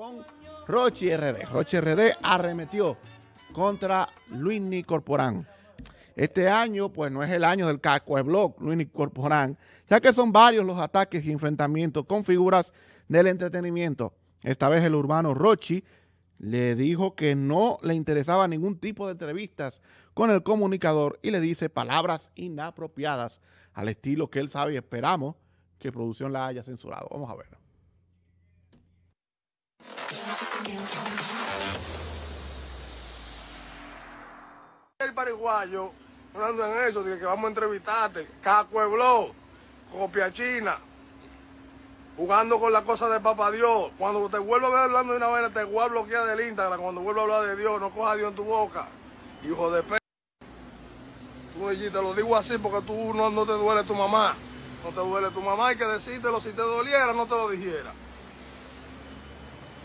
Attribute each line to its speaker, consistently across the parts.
Speaker 1: con Rochi RD. Rochi RD arremetió contra Luis Corporán. Este año, pues no es el año del casco de blog, Luis Corporán, ya que son varios los ataques y enfrentamientos con figuras del entretenimiento. Esta vez el urbano Rochi le dijo que no le interesaba ningún tipo de entrevistas con el comunicador y le dice palabras inapropiadas al estilo que él sabe y esperamos que producción la haya censurado. Vamos a ver.
Speaker 2: El paraguayo, hablando en eso, de que vamos a entrevistarte, cacueblo, copia china, jugando con la cosa de papá Dios. Cuando te vuelvo a ver hablando de una manera, te voy a bloquear del Instagram. Cuando vuelvo a hablar de Dios, no coja Dios en tu boca, hijo de p. Tú, te lo digo así porque tú no, no te duele tu mamá. No te duele tu mamá, hay que decírtelo. Si te doliera, no te lo dijera.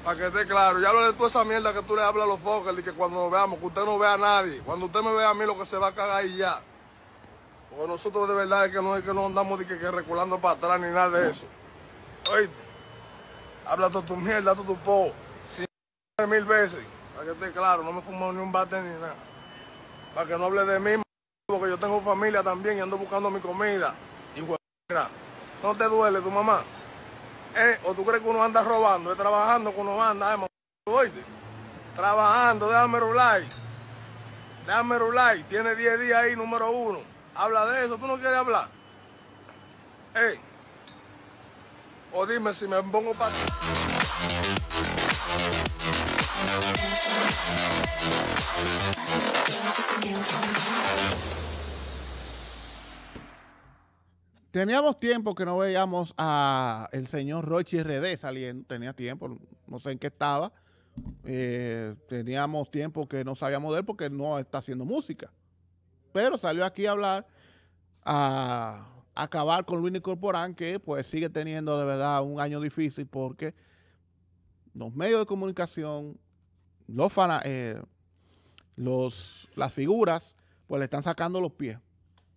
Speaker 2: Para que esté claro, ya lo de toda esa mierda que tú le hablas a los focos, y que cuando nos veamos, que usted no vea a nadie. Cuando usted me vea a mí, lo que se va a cagar y ya. Porque nosotros de verdad es que no es que no andamos de que, reculando para atrás ni nada de eso. Oíste, habla toda tu mierda, todo tu po. Cien mil veces, para que esté claro, no me fumo ni un bate ni nada. Para que no hable de mí, porque yo tengo familia también y ando buscando mi comida. Y no te duele tu mamá. Eh, o tú crees que uno anda robando, es eh, trabajando que uno anda, oíste, trabajando, déjame rular, déjame like. tiene 10 días ahí, número uno, habla de eso, tú no quieres hablar, eh, o dime si me pongo para...
Speaker 1: Teníamos tiempo que no veíamos a el señor Rochi RD saliendo, tenía tiempo, no sé en qué estaba. Eh, teníamos tiempo que no sabíamos de él porque no está haciendo música. Pero salió aquí a hablar, a acabar con Luis Corporán, que pues sigue teniendo de verdad un año difícil porque los medios de comunicación, los, eh, los las figuras, pues le están sacando los pies.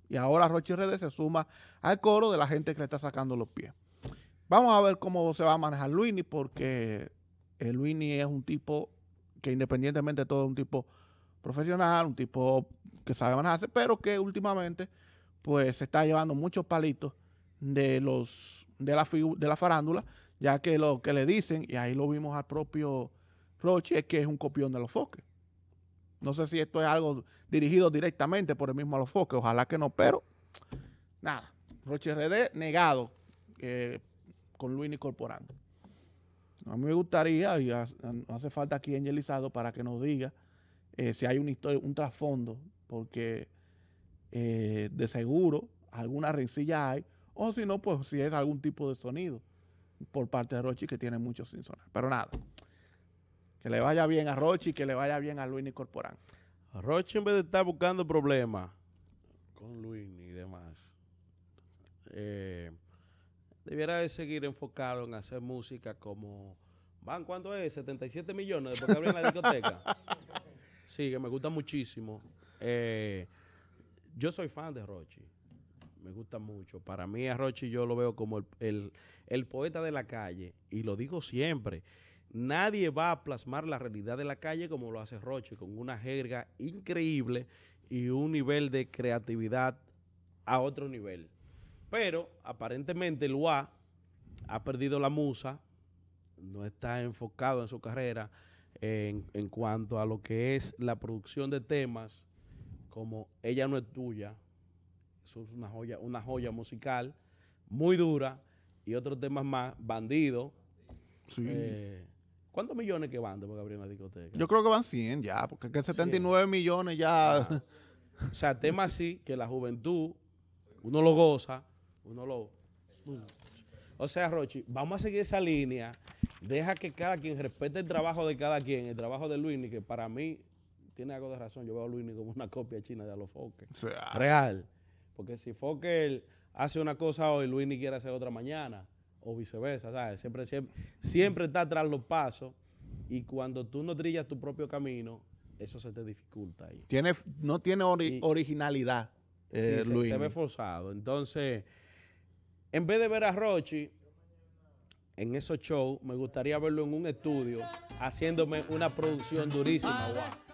Speaker 1: Y ahora Rochi Redes se suma al coro de la gente que le está sacando los pies. Vamos a ver cómo se va a manejar Luini, porque eh, Luini es un tipo que independientemente de todo es un tipo profesional, un tipo que sabe manejarse, pero que últimamente pues se está llevando muchos palitos de los de la, de la farándula, ya que lo que le dicen, y ahí lo vimos al propio Roche, es que es un copión de los foques. No sé si esto es algo dirigido directamente por el mismo que ojalá que no, pero nada. Roche RD negado eh, con Luini incorporando. A mí me gustaría, y hace falta aquí Angelizado para que nos diga eh, si hay un trasfondo, porque eh, de seguro alguna rencilla hay, o si no, pues si es algún tipo de sonido por parte de Roche que tiene muchos sin sonar. Pero nada. Que le vaya bien a Rochi y que le vaya bien a Luini Corporán. Rochi en vez de estar
Speaker 3: buscando problemas con Luini y demás, eh, debiera de seguir enfocado en hacer música como... ¿Van cuánto es? 77 millones después que abren la discoteca. sí, que me gusta muchísimo. Eh, yo soy fan de Rochi. Me gusta mucho. Para mí a Rochi yo lo veo como el, el poeta de la calle. Y lo digo siempre. Nadie va a plasmar la realidad de la calle como lo hace Roche, con una jerga increíble y un nivel de creatividad a otro nivel. Pero aparentemente Luá ha perdido la musa, no está enfocado en su carrera en, cuanto a lo que es la producción de temas como Ella no es tuya, es una joya, una joya musical muy dura y otros temas más, Bandido. Eh, ¿Cuántos millones que van después que abrieron la discoteca? Yo creo que van 100 ya, porque que 79 millones ya. O sea, tema así que la juventud, uno lo goza, uno lo. O sea, Rochi, vamos a seguir esa línea. Deja que cada quien respete el trabajo de cada quien, el trabajo de Luini, que para mí tiene algo de razón. Yo veo a Luini como una copia china de Alofoque. Real. Porque si Fokker hace una cosa hoy, Luini quiere hacer otra mañana o viceversa, Siempre, siempre, siempre está tras los pasos y cuando tú no trillas tu propio camino, eso se te dificulta ahí. Tiene, no
Speaker 1: tiene originalidad, eh, Se, ve
Speaker 3: forzado. Entonces, en vez de ver a Rochi en esos shows, me gustaría verlo en un estudio haciéndome una producción durísima. Wow.